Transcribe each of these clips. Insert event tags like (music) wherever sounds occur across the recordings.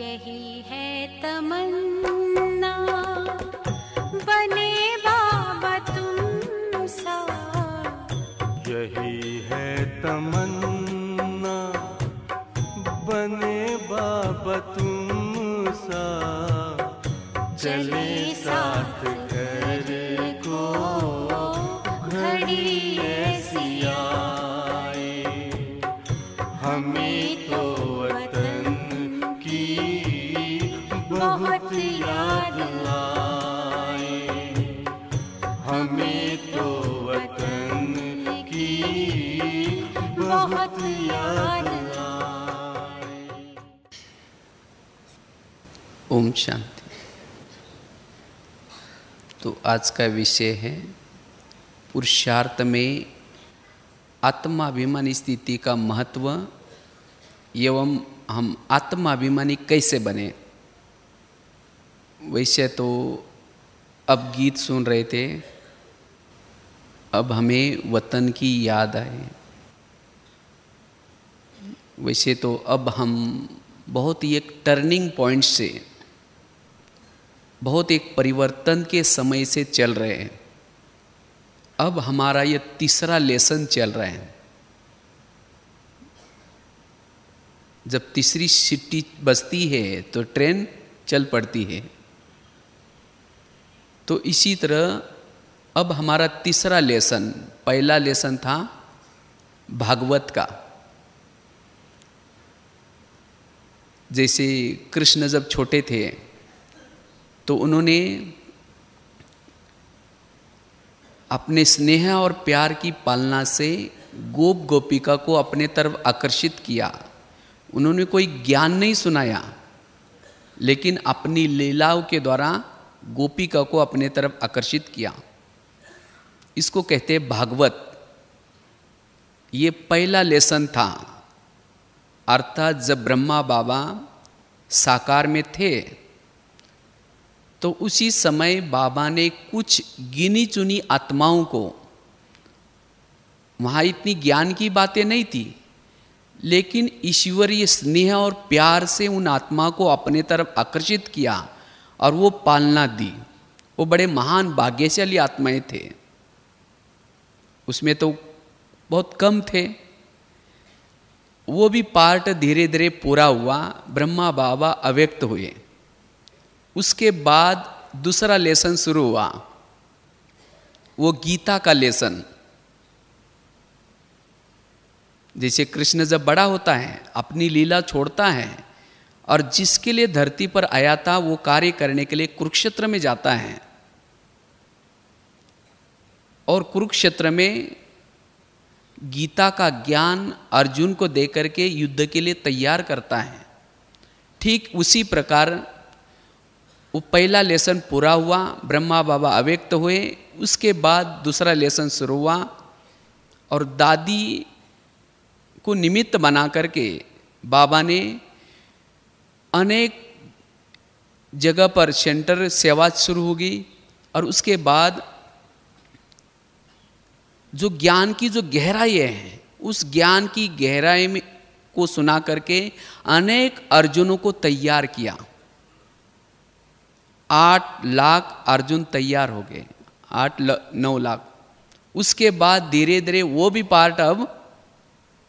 यही है तमन्ना बने बाबा तुम सा यही है तमन्ना बने बाबा तुम सा चले साथ ओम शांति तो आज का विषय है पुरुषार्थ में आत्माभिमानी स्थिति का महत्व एवं हम आत्माभिमानी कैसे बने वैसे तो अब गीत सुन रहे थे अब हमें वतन की याद आई वैसे तो अब हम बहुत ही एक टर्निंग पॉइंट से बहुत एक परिवर्तन के समय से चल रहे हैं अब हमारा ये तीसरा लेसन चल रहा है जब तीसरी सिट्टी बजती है तो ट्रेन चल पड़ती है तो इसी तरह अब हमारा तीसरा लेसन पहला लेसन था भागवत का जैसे कृष्ण जब छोटे थे तो उन्होंने अपने स्नेह और प्यार की पालना से गोप गोपिका को अपने तरफ आकर्षित किया उन्होंने कोई ज्ञान नहीं सुनाया लेकिन अपनी लीलाओं के द्वारा गोपिका को अपने तरफ आकर्षित किया इसको कहते हैं भागवत ये पहला लेसन था अर्थात जब ब्रह्मा बाबा साकार में थे तो उसी समय बाबा ने कुछ गिनी चुनी आत्माओं को वहाँ इतनी ज्ञान की बातें नहीं थी लेकिन ईश्वरीय स्नेह और प्यार से उन आत्मा को अपने तरफ आकर्षित किया और वो पालना दी वो बड़े महान भाग्यशाली आत्माएं थे उसमें तो बहुत कम थे वो भी पार्ट धीरे धीरे पूरा हुआ ब्रह्मा बाबा अव्यक्त हुए उसके बाद दूसरा लेसन शुरू हुआ वो गीता का लेसन जैसे कृष्ण जब बड़ा होता है अपनी लीला छोड़ता है और जिसके लिए धरती पर आया था वो कार्य करने के लिए कुरुक्षेत्र में जाता है और कुरुक्षेत्र में गीता का ज्ञान अर्जुन को दे करके युद्ध के लिए तैयार करता है ठीक उसी प्रकार वो पहला लेसन पूरा हुआ ब्रह्मा बाबा अव्यक्त हुए उसके बाद दूसरा लेसन शुरू हुआ और दादी को निमित्त बना करके बाबा ने अनेक जगह पर सेंटर सेवा शुरू होगी और उसके बाद जो ज्ञान की जो गहराई है उस ज्ञान की गहराई में को सुना करके अनेक अर्जुनों को तैयार किया आठ लाख अर्जुन तैयार हो गए आठ नौ लाख उसके बाद धीरे धीरे वो भी पार्ट अब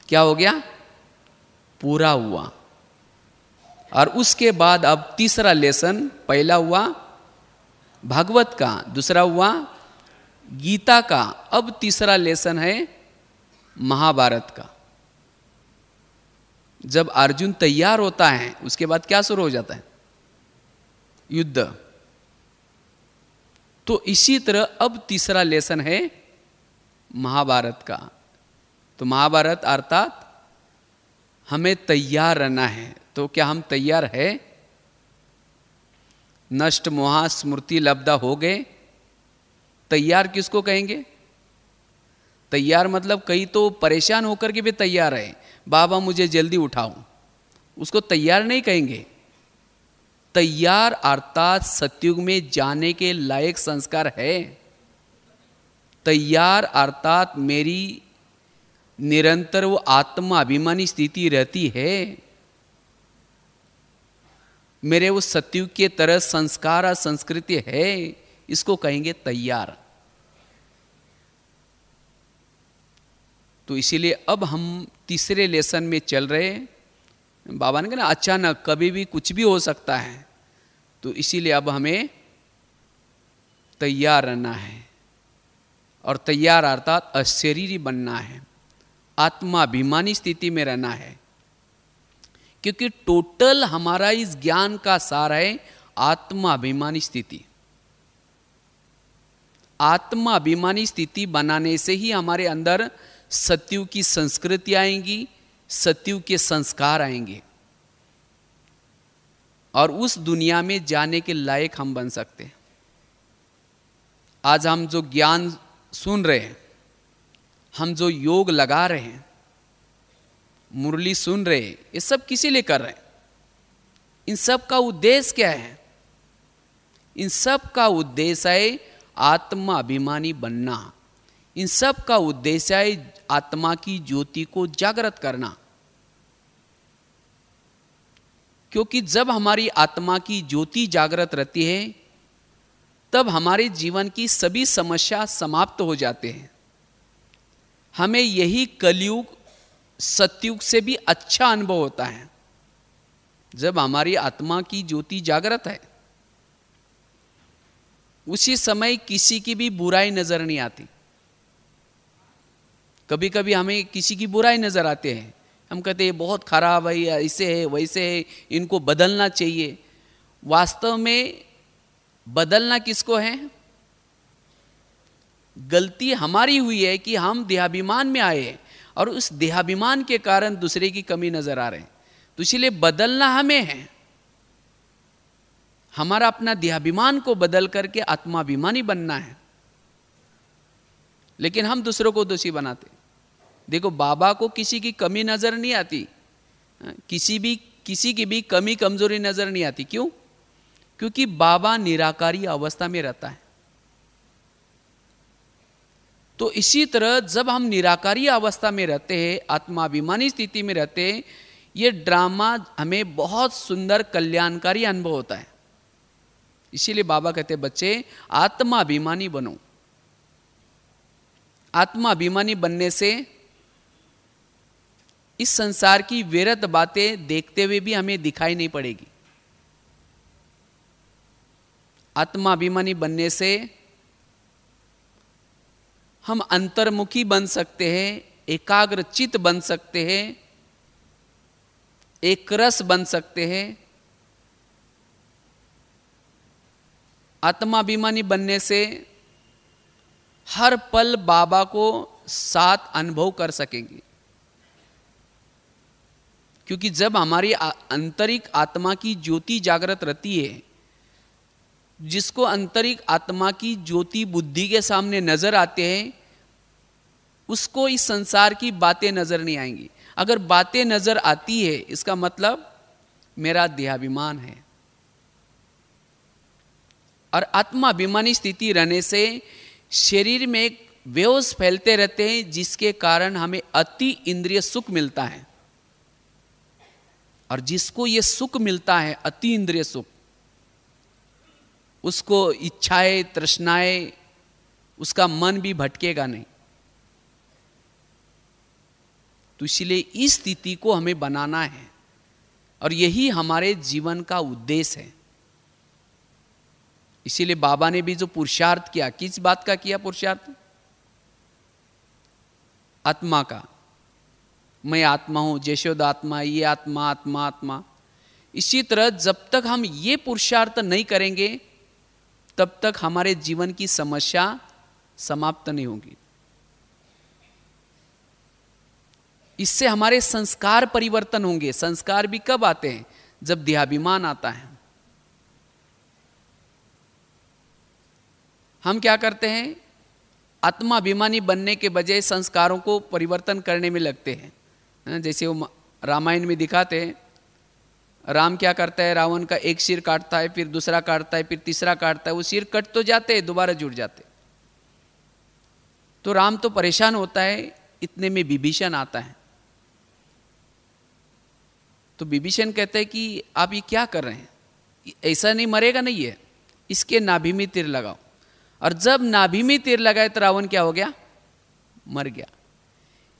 क्या हो गया पूरा हुआ और उसके बाद अब तीसरा लेसन पहला हुआ भागवत का दूसरा हुआ गीता का अब तीसरा लेसन है महाभारत का जब अर्जुन तैयार होता है उसके बाद क्या शुरू हो जाता है युद्ध तो इसी तरह अब तीसरा लेसन है महाभारत का तो महाभारत अर्थात हमें तैयार रहना है तो क्या हम तैयार है नष्ट मोहा स्मृति लब्धा हो गए तैयार किसको कहेंगे तैयार मतलब कई तो परेशान होकर के भी तैयार है बाबा मुझे जल्दी उठाओ उसको तैयार नहीं कहेंगे तैयार अर्थात सत्युग में जाने के लायक संस्कार है तैयार अर्थात मेरी निरंतर वो आत्मा अभिमानी स्थिति रहती है मेरे वो सत्युग के तरह संस्कार और संस्कृति है इसको कहेंगे तैयार तो इसीलिए अब हम तीसरे लेसन में चल रहे बाबा ने कहा अचानक कभी भी कुछ भी हो सकता है तो इसीलिए अब हमें तैयार रहना है और तैयार अर्थात अशरीरी बनना है आत्माभिमानी स्थिति में रहना है क्योंकि टोटल हमारा इस ज्ञान का सार है आत्माभिमानी स्थिति आत्माभिमानी स्थिति बनाने से ही हमारे अंदर सत्यु की संस्कृति आएंगी सत्यु के संस्कार आएंगे और उस दुनिया में जाने के लायक हम बन सकते हैं आज हम जो ज्ञान सुन रहे हैं हम जो योग लगा रहे हैं मुरली सुन रहे हैं ये सब किसी लिए कर रहे हैं इन सब का उद्देश्य क्या है इन सब का उद्देश्य है आत्माभिमानी बनना इन सब का उद्देश्य है आत्मा की ज्योति को जागृत करना क्योंकि जब हमारी आत्मा की ज्योति जागृत रहती है तब हमारे जीवन की सभी समस्या समाप्त हो जाते हैं हमें यही कलयुग सत्युग से भी अच्छा अनुभव होता है जब हमारी आत्मा की ज्योति जागृत है उसी समय किसी की भी बुराई नजर नहीं आती कभी कभी हमें किसी की बुराई नज़र आते हैं हम कहते हैं बहुत खराब है या ऐसे है वैसे है इनको बदलना चाहिए वास्तव में बदलना किसको है गलती हमारी हुई है कि हम देहाभिमान में आए हैं और उस देहाभिमान के कारण दूसरे की कमी नज़र आ रहे हैं तो इसीलिए बदलना हमें है हमारा अपना देहाभिमान को बदल करके आत्माभिमानी बनना है लेकिन हम दूसरों को दोषी बनाते हैं देखो बाबा को किसी की कमी नज़र नहीं आती हाँ, किसी भी किसी की भी कमी कमजोरी नज़र नहीं आती क्यों क्योंकि बाबा निराकारी अवस्था में रहता है तो इसी तरह जब हम निराकारी अवस्था में रहते हैं आत्माभिमानी स्थिति में रहते हैं यह ड्रामा हमें बहुत सुंदर कल्याणकारी अनुभव होता है इसीलिए बाबा कहते बच्चे आत्माभिमानी बनो आत्माभिमानी बनने से इस संसार की व्यर्थ बातें देखते हुए भी हमें दिखाई नहीं पड़ेगी आत्माभिमानी बनने से हम अंतर्मुखी बन सकते हैं एकाग्रचित बन सकते हैं एक रस बन सकते हैं आत्माभिमानी बनने से हर पल बाबा को साथ अनुभव कर सकेंगे क्योंकि जब हमारी आंतरिक आत्मा की ज्योति जागृत रहती है जिसको आंतरिक आत्मा की ज्योति बुद्धि के सामने नजर आते हैं उसको इस संसार की बातें नजर नहीं आएंगी अगर बातें नजर आती है इसका मतलब मेरा देहाभिमान है और आत्माभिमानी स्थिति रहने से शरीर में वेव्स फैलते रहते हैं जिसके कारण हमें अति इंद्रिय सुख मिलता है और जिसको ये सुख मिलता है अति इंद्रिय सुख उसको इच्छाएं तृष्णाएं उसका मन भी भटकेगा नहीं तो इसलिए इस स्थिति को हमें बनाना है और यही हमारे जीवन का उद्देश्य है इसीलिए बाबा ने भी जो पुरुषार्थ किया किस बात का किया पुरुषार्थ आत्मा का मैं आत्मा हूँ जैशोद आत्मा ये आत्मा आत्मा आत्मा इसी तरह जब तक हम ये पुरुषार्थ नहीं करेंगे तब तक हमारे जीवन की समस्या समाप्त नहीं होगी इससे हमारे संस्कार परिवर्तन होंगे संस्कार भी कब आते हैं जब देहाभिमान आता है हम क्या करते हैं आत्माभिमानी बनने के बजाय संस्कारों को परिवर्तन करने में लगते हैं जैसे वो रामायण में दिखाते हैं राम क्या करता है रावण का एक सिर काटता है फिर दूसरा काटता है फिर तीसरा काटता है वो सिर कट तो जाते हैं दोबारा जुड़ जाते तो राम तो परेशान होता है इतने में विभीषण आता है तो विभीषण कहते हैं कि आप ये क्या कर रहे हैं ऐसा नहीं मरेगा नहीं है इसके नाभि में तीर लगाओ और जब नाभि में तीर लगाए तो रावण क्या हो गया मर गया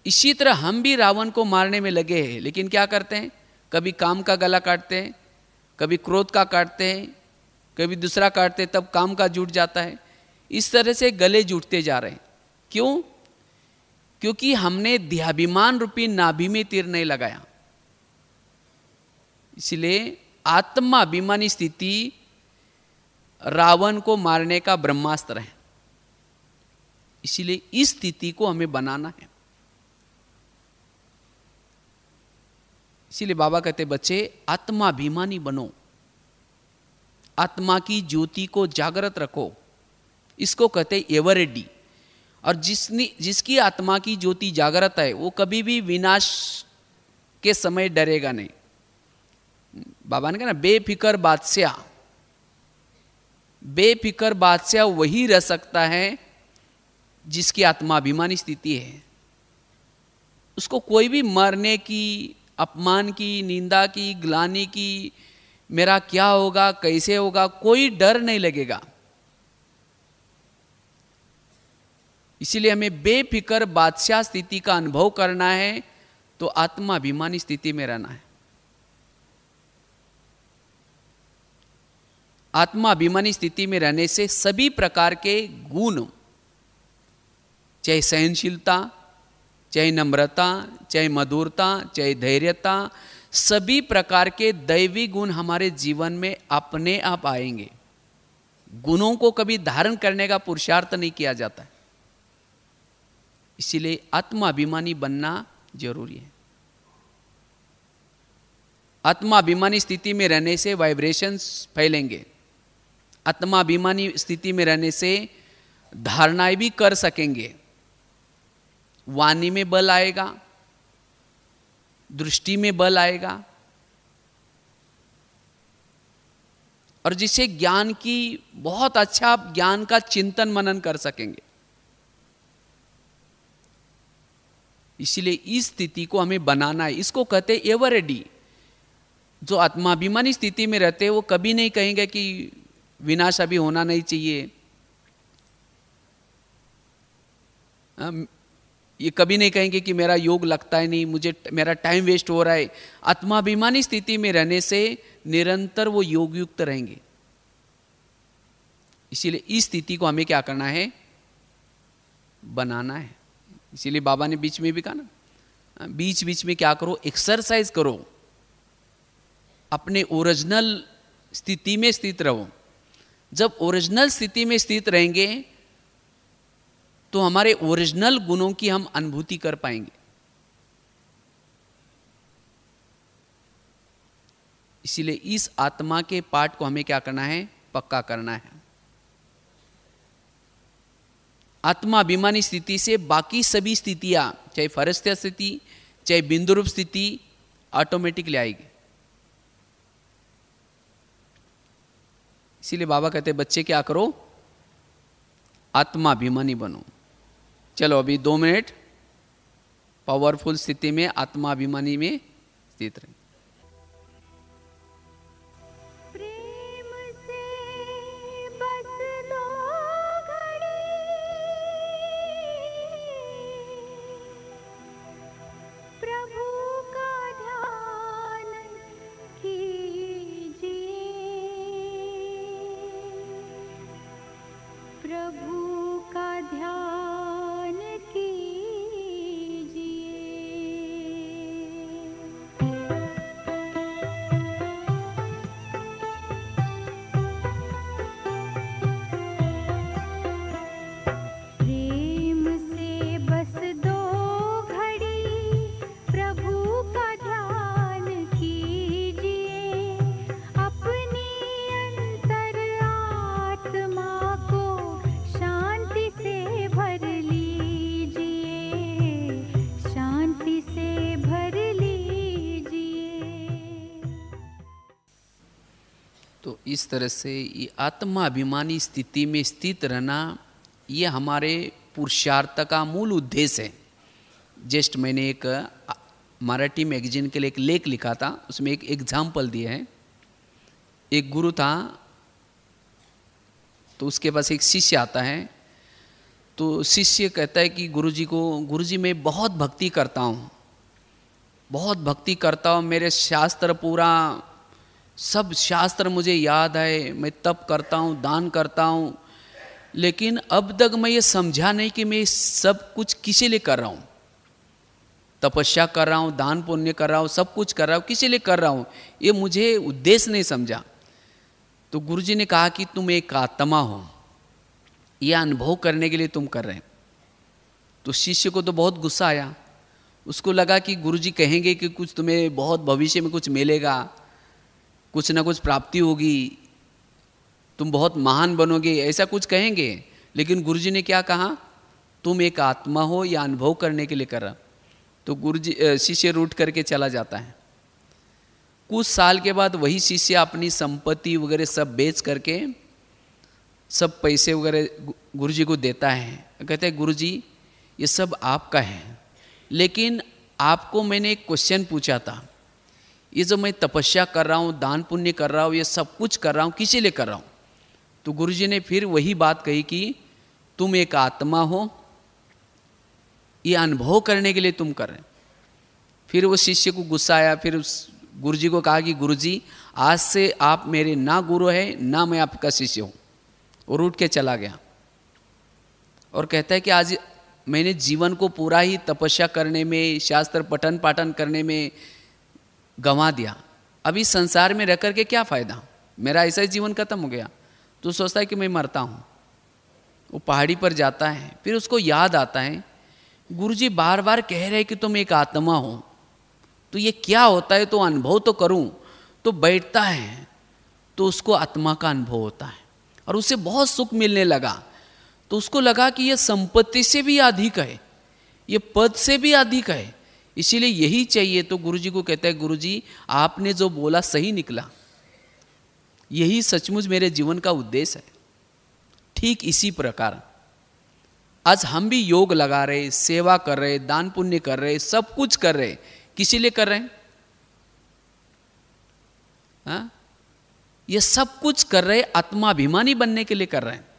इसी तरह हम भी रावण को मारने में लगे हैं लेकिन क्या करते हैं कभी काम का गला काटते हैं कभी क्रोध का काटते हैं कभी दूसरा काटते तब काम का जुट जाता है इस तरह से गले जुटते जा रहे हैं क्यों क्योंकि हमने देहाभिमान रूपी नाभि में तीर नहीं लगाया इसलिए आत्माभिमानी स्थिति रावण को मारने का ब्रह्मास्त्र है इसीलिए इस स्थिति को हमें बनाना है इसीलिए बाबा कहते बच्चे आत्माभिमानी बनो आत्मा की ज्योति को जागृत रखो इसको कहते एवरेडी और जिसने जिसकी आत्मा की ज्योति जागृत है वो कभी भी विनाश के समय डरेगा नहीं बाबा ने कहा ना बेफिक्र बादशाह बेफिक्र बादशाह वही रह सकता है जिसकी आत्माभिमानी स्थिति है उसको कोई भी मरने की अपमान की निंदा की ग्लानी की मेरा क्या होगा कैसे होगा कोई डर नहीं लगेगा इसीलिए हमें बेफिक्र बादशाह स्थिति का अनुभव करना है तो आत्माभिमानी स्थिति में रहना है आत्माभिमानी स्थिति में रहने से सभी प्रकार के गुण चाहे सहनशीलता चाहे नम्रता चाहे मधुरता चाहे धैर्यता सभी प्रकार के दैवी गुण हमारे जीवन में अपने आप आएंगे गुणों को कभी धारण करने का पुरुषार्थ नहीं किया जाता इसीलिए आत्माभिमानी बनना जरूरी है आत्माभिमानी स्थिति में रहने से वाइब्रेशंस फैलेंगे आत्माभिमानी स्थिति में रहने से धारणाएं भी कर सकेंगे वाणी में बल आएगा दृष्टि में बल आएगा और जिसे ज्ञान की बहुत अच्छा ज्ञान का चिंतन मनन कर सकेंगे इसलिए इस स्थिति को हमें बनाना है इसको कहते एवर डी जो आत्माभिमानी स्थिति में रहते हैं वो कभी नहीं कहेंगे कि विनाश अभी होना नहीं चाहिए ये कभी नहीं कहेंगे कि मेरा योग लगता है नहीं मुझे मेरा टाइम वेस्ट हो रहा है आत्माभिमानी स्थिति में रहने से निरंतर वो योग युक्त रहेंगे इसीलिए इस स्थिति को हमें क्या करना है बनाना है इसीलिए बाबा ने बीच में भी कहा ना हाँ, बीच बीच में क्या करो एक्सरसाइज करो अपने ओरिजिनल स्थिति में स्थित रहो जब ओरिजिनल स्थिति में स्थित रहेंगे तो हमारे ओरिजिनल गुणों की हम अनुभूति कर पाएंगे इसीलिए इस आत्मा के पाठ को हमें क्या करना है पक्का करना है आत्माभिमानी स्थिति से बाकी सभी स्थितियां चाहे फरस्त स्थिति चाहे बिंदु रूप स्थिति ऑटोमेटिकली आएगी इसीलिए बाबा कहते बच्चे क्या करो आत्माभिमानी बनो चलो अभी दो मिनट पावरफुल स्थिति में आत्माभिमानी में स्थित रहें इस तरह से ये आत्माभिमानी स्थिति में स्थित रहना ये हमारे पुरुषार्थ का मूल उद्देश्य है जस्ट मैंने एक मराठी मैगजीन के लिए एक लेख लिखा था उसमें एक एग्जाम्पल दिया है एक गुरु था तो उसके पास एक शिष्य आता है तो शिष्य कहता है कि गुरुजी को गुरुजी मैं बहुत भक्ति करता हूँ बहुत भक्ति करता हूँ मेरे शास्त्र पूरा सब शास्त्र मुझे याद आए मैं तप करता हूँ दान करता हूँ लेकिन अब तक मैं ये समझा नहीं कि मैं सब कुछ किसी लिए कर रहा हूँ तपस्या कर रहा हूँ दान पुण्य कर रहा हूँ सब कुछ कर रहा हूँ किसी लिए कर रहा हूँ ये मुझे उद्देश्य नहीं समझा तो गुरु जी ने कहा कि तुम एक आत्मा हो यह अनुभव करने के लिए तुम कर रहे हैं तो शिष्य को तो बहुत गुस्सा आया उसको लगा कि गुरु जी कहेंगे कि कुछ तुम्हें बहुत भविष्य में कुछ मिलेगा कुछ ना कुछ प्राप्ति होगी तुम बहुत महान बनोगे ऐसा कुछ कहेंगे लेकिन गुरुजी ने क्या कहा तुम एक आत्मा हो या अनुभव करने के लिए कर रहा तो जी शिष्य रूट करके चला जाता है कुछ साल के बाद वही शिष्य अपनी संपत्ति वगैरह सब बेच करके सब पैसे वगैरह गुरु जी को देता है कहते हैं गुरु जी ये सब आपका है लेकिन आपको मैंने एक क्वेश्चन पूछा था ये जो मैं तपस्या कर रहा हूँ दान पुण्य कर रहा हूँ ये सब कुछ कर रहा हूँ किसी लिए कर रहा हूँ तो गुरु जी ने फिर वही बात कही कि तुम एक आत्मा हो ये अनुभव करने के लिए तुम कर रहे फिर वो शिष्य को गुस्सा आया फिर उस गुरु जी को कहा कि गुरु जी आज से आप मेरे ना गुरु है ना मैं आपका शिष्य हूँ और उठ के चला गया और कहता है कि आज मैंने जीवन को पूरा ही तपस्या करने में शास्त्र पठन पाठन करने में गंवा दिया अब इस संसार में रह कर के क्या फ़ायदा मेरा ऐसा ही जीवन खत्म हो गया तो सोचता है कि मैं मरता हूँ वो पहाड़ी पर जाता है फिर उसको याद आता है गुरु जी बार बार कह रहे कि तुम एक आत्मा हो तो ये क्या होता है तो अनुभव तो करूँ तो बैठता है तो उसको आत्मा का अनुभव होता है और उसे बहुत सुख मिलने लगा तो उसको लगा कि यह संपत्ति से भी अधिक है ये पद से भी अधिक है इसीलिए यही चाहिए तो गुरुजी को हैं गुरु गुरुजी आपने जो बोला सही निकला यही सचमुच मेरे जीवन का उद्देश्य है ठीक इसी प्रकार आज हम भी योग लगा रहे सेवा कर रहे दान पुण्य कर रहे सब कुछ कर रहे किसी लिए कर रहे हैं हा? ये सब कुछ कर रहे आत्माभिमानी बनने के लिए कर रहे हैं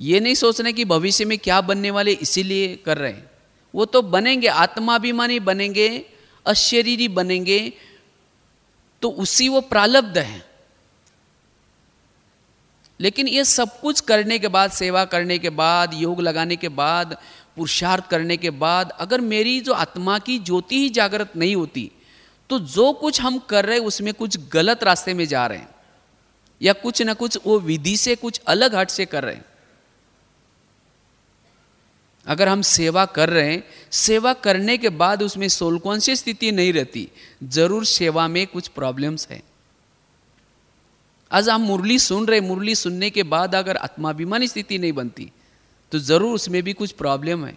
ये नहीं सोच रहे कि भविष्य में क्या बनने वाले इसीलिए कर रहे हैं वो तो बनेंगे आत्माभिमानी बनेंगे अशरीरी बनेंगे तो उसी वो प्रालब्ध है लेकिन ये सब कुछ करने के बाद सेवा करने के बाद योग लगाने के बाद पुरुषार्थ करने के बाद अगर मेरी जो आत्मा की ज्योति ही जागृत नहीं होती तो जो कुछ हम कर रहे उसमें कुछ गलत रास्ते में जा रहे हैं या कुछ ना कुछ वो विधि से कुछ अलग हट से कर रहे हैं अगर हम सेवा कर रहे हैं सेवा करने के बाद उसमें सोल कॉन्शियस स्थिति नहीं रहती जरूर सेवा में कुछ प्रॉब्लम्स है आज हम मुरली सुन रहे मुरली सुनने के बाद अगर आत्माभिमान स्थिति नहीं बनती तो ज़रूर उसमें भी कुछ प्रॉब्लम है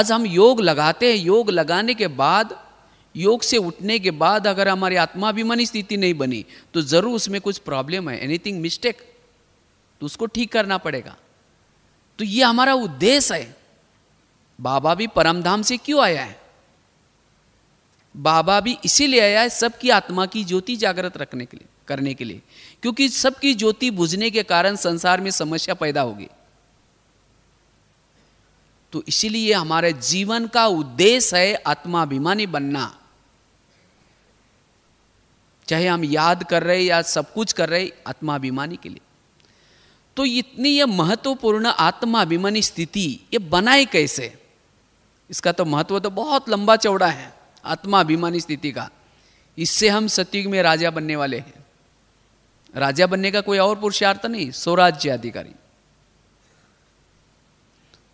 आज हम योग लगाते हैं योग लगाने के बाद योग से उठने के बाद अगर हमारी आत्माभिमानी स्थिति नहीं बनी तो ज़रूर उसमें कुछ प्रॉब्लम है एनीथिंग मिस्टेक तो उसको ठीक करना पड़ेगा तो ये हमारा उद्देश्य है बाबा भी परमधाम से क्यों आया है बाबा भी इसीलिए आया है सबकी आत्मा की ज्योति जागृत रखने के लिए करने के लिए क्योंकि सबकी ज्योति बुझने के कारण संसार में समस्या पैदा होगी तो इसीलिए हमारे जीवन का उद्देश्य है आत्माभिमानी बनना चाहे हम याद कर रहे या सब कुछ कर रहे आत्माभिमानी के लिए तो इतनी यह महत्वपूर्ण आत्माभिमानी स्थिति ये बनाए कैसे इसका तो महत्व तो बहुत लंबा चौड़ा है आत्मा अभिमानी स्थिति का इससे हम सतयुग में राजा बनने वाले हैं राजा बनने का कोई और पुरुषार्थ नहीं स्वराज्य अधिकारी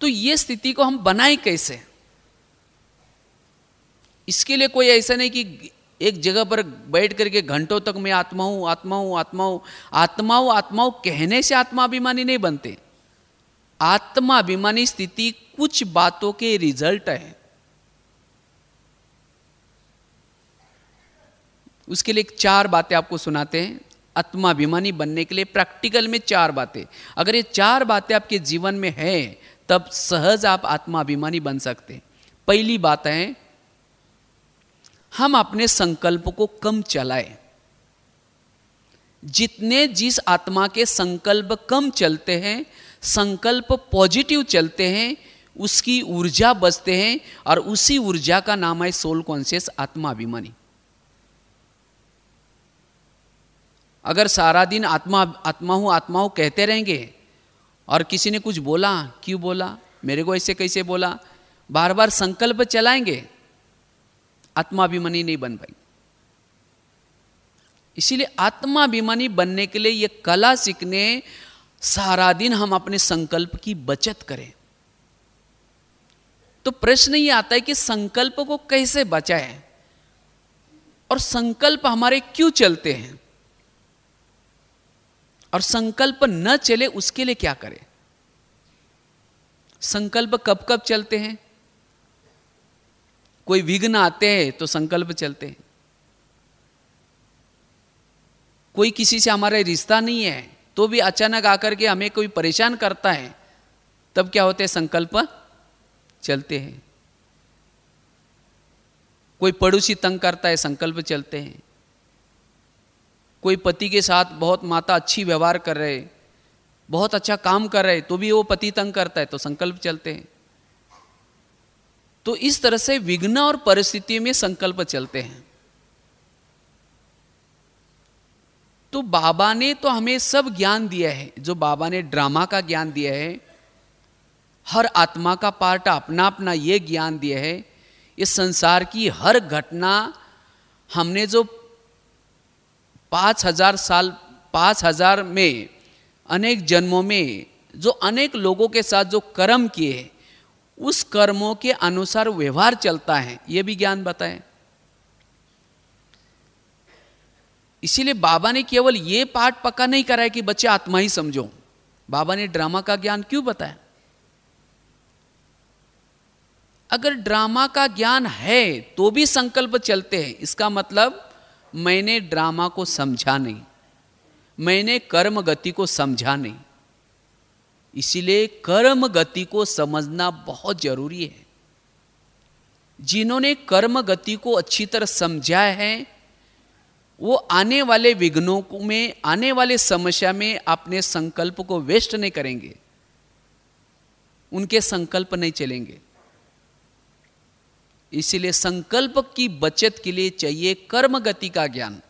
तो ये स्थिति को हम बनाए कैसे इसके लिए कोई ऐसा नहीं कि एक जगह पर बैठ करके घंटों तक मैं आत्मा हूं आत्मा हूं आत्मा हूं आत्मा हूं आत्मा हूं कहने से आत्मा अभिमानी नहीं बनते आत्माभिमानी स्थिति कुछ बातों के रिजल्ट है उसके लिए चार बातें आपको सुनाते हैं आत्माभिमानी बनने के लिए प्रैक्टिकल में चार बातें अगर ये चार बातें आपके जीवन में है तब सहज आप आत्माभिमानी बन सकते हैं पहली बात है हम अपने संकल्प को कम चलाएं जितने जिस आत्मा के संकल्प कम चलते हैं संकल्प पॉजिटिव चलते हैं उसकी ऊर्जा बचते हैं और उसी ऊर्जा का नाम है सोल कॉन्शियस आत्माभिमानी अगर सारा दिन आत्मा आत्मा हूँ आत्मा हूँ कहते रहेंगे और किसी ने कुछ बोला क्यों बोला मेरे को ऐसे कैसे बोला बार बार संकल्प चलाएंगे आत्माभिमानी नहीं बन पाएंगे इसीलिए आत्माभिमानी बनने के लिए ये कला सीखने सारा दिन हम अपने संकल्प की बचत करें तो प्रश्न ये आता है कि संकल्प को कैसे बचाएं और संकल्प हमारे क्यों चलते हैं और संकल्प न चले उसके लिए क्या करें संकल्प कब कब चलते हैं कोई विघ्न आते हैं तो संकल्प चलते हैं कोई किसी से हमारा रिश्ता नहीं है तो भी अचानक आकर के हमें कोई परेशान करता है तब क्या होते हैं संकल्प चलते हैं कोई पड़ोसी तंग करता है संकल्प चलते हैं कोई पति के साथ बहुत माता अच्छी व्यवहार कर रहे बहुत अच्छा काम कर रहे तो भी वो पति तंग करता है तो संकल्प चलते हैं तो इस तरह से विघ्न और परिस्थिति में संकल्प चलते हैं तो बाबा ने तो हमें सब ज्ञान दिया है जो बाबा ने ड्रामा का ज्ञान दिया है हर आत्मा का पार्ट अपना अपना ये ज्ञान दिया है इस संसार की हर घटना हमने जो पाँच हजार साल पाँच हजार में अनेक जन्मों में जो अनेक लोगों के साथ जो कर्म किए उस कर्मों के अनुसार व्यवहार चलता है ये भी ज्ञान बताएं इसीलिए बाबा ने केवल ये पाठ पक्का नहीं कराया कि बच्चे आत्मा ही समझो बाबा ने ड्रामा का ज्ञान क्यों बताया अगर ड्रामा का ज्ञान है तो भी संकल्प चलते हैं इसका मतलब मैंने ड्रामा को समझा नहीं मैंने कर्म गति को समझा नहीं इसीलिए कर्म गति को समझना बहुत जरूरी है जिन्होंने कर्म गति को अच्छी तरह समझा है वो आने वाले विघ्नों में आने वाले समस्या में अपने संकल्प को वेस्ट नहीं करेंगे उनके संकल्प नहीं चलेंगे इसीलिए संकल्प की बचत के लिए चाहिए कर्म गति का ज्ञान